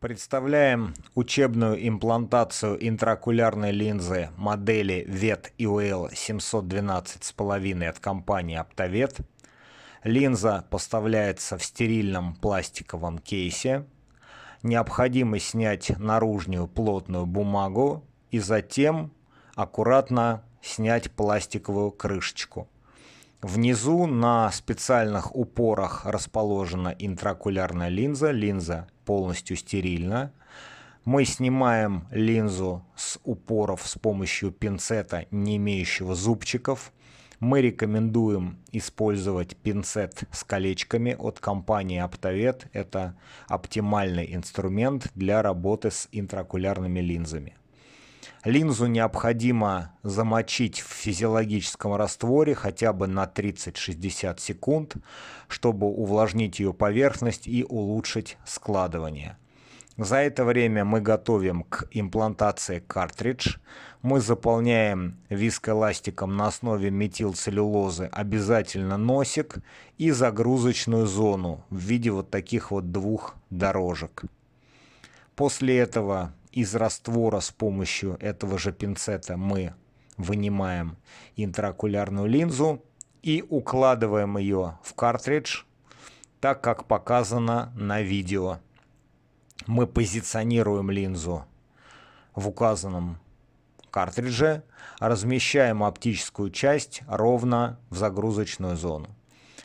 Представляем учебную имплантацию интраокулярной линзы модели VET IOL e 712,5 от компании Оптовет. Линза поставляется в стерильном пластиковом кейсе. Необходимо снять наружную плотную бумагу и затем аккуратно снять пластиковую крышечку. Внизу на специальных упорах расположена интракулярная линза. Линза полностью стерильна. Мы снимаем линзу с упоров с помощью пинцета, не имеющего зубчиков. Мы рекомендуем использовать пинцет с колечками от компании Оптовет. Это оптимальный инструмент для работы с интракулярными линзами. Линзу необходимо замочить в физиологическом растворе хотя бы на 30-60 секунд, чтобы увлажнить ее поверхность и улучшить складывание. За это время мы готовим к имплантации картридж. Мы заполняем вискоэластиком на основе метилцеллюлозы обязательно носик и загрузочную зону в виде вот таких вот двух дорожек. После этого из раствора с помощью этого же пинцета мы вынимаем интраокулярную линзу и укладываем ее в картридж, так как показано на видео. Мы позиционируем линзу в указанном картридже, размещаем оптическую часть ровно в загрузочную зону.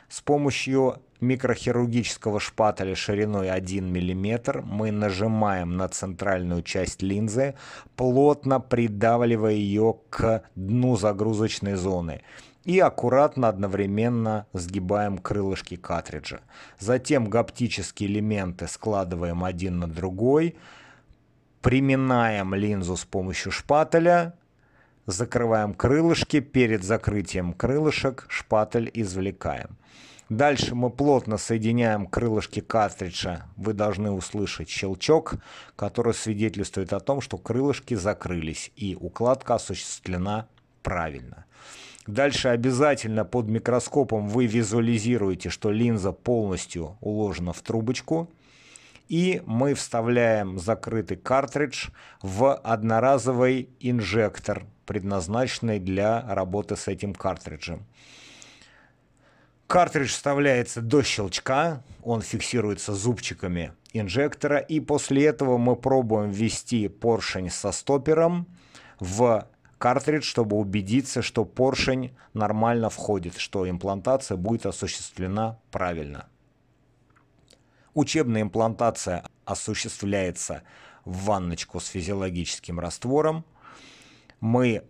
С помощью микрохирургического шпателя шириной 1 мм мы нажимаем на центральную часть линзы, плотно придавливая ее к дну загрузочной зоны и аккуратно одновременно сгибаем крылышки картриджа. Затем гаптические элементы складываем один на другой, приминаем линзу с помощью шпателя, закрываем крылышки, перед закрытием крылышек шпатель извлекаем. Дальше мы плотно соединяем крылышки картриджа. Вы должны услышать щелчок, который свидетельствует о том, что крылышки закрылись и укладка осуществлена правильно. Дальше обязательно под микроскопом вы визуализируете, что линза полностью уложена в трубочку – и мы вставляем закрытый картридж в одноразовый инжектор, предназначенный для работы с этим картриджем. Картридж вставляется до щелчка, он фиксируется зубчиками инжектора, и после этого мы пробуем ввести поршень со стопером в картридж, чтобы убедиться, что поршень нормально входит, что имплантация будет осуществлена правильно. Учебная имплантация осуществляется в ванночку с физиологическим раствором. Мы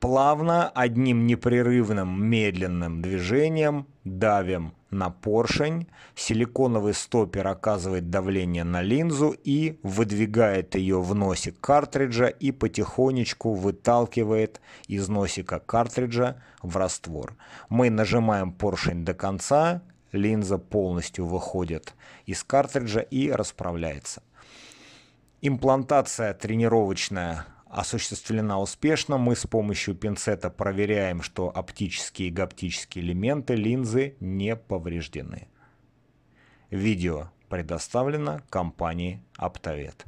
плавно, одним непрерывным медленным движением давим на поршень, силиконовый стопер оказывает давление на линзу и выдвигает ее в носик картриджа и потихонечку выталкивает из носика картриджа в раствор. Мы нажимаем поршень до конца, линза полностью выходит из картриджа и расправляется. Имплантация тренировочная осуществлена успешно. Мы с помощью пинцета проверяем, что оптические и гоптические элементы линзы не повреждены. Видео предоставлено компанией «Оптовет».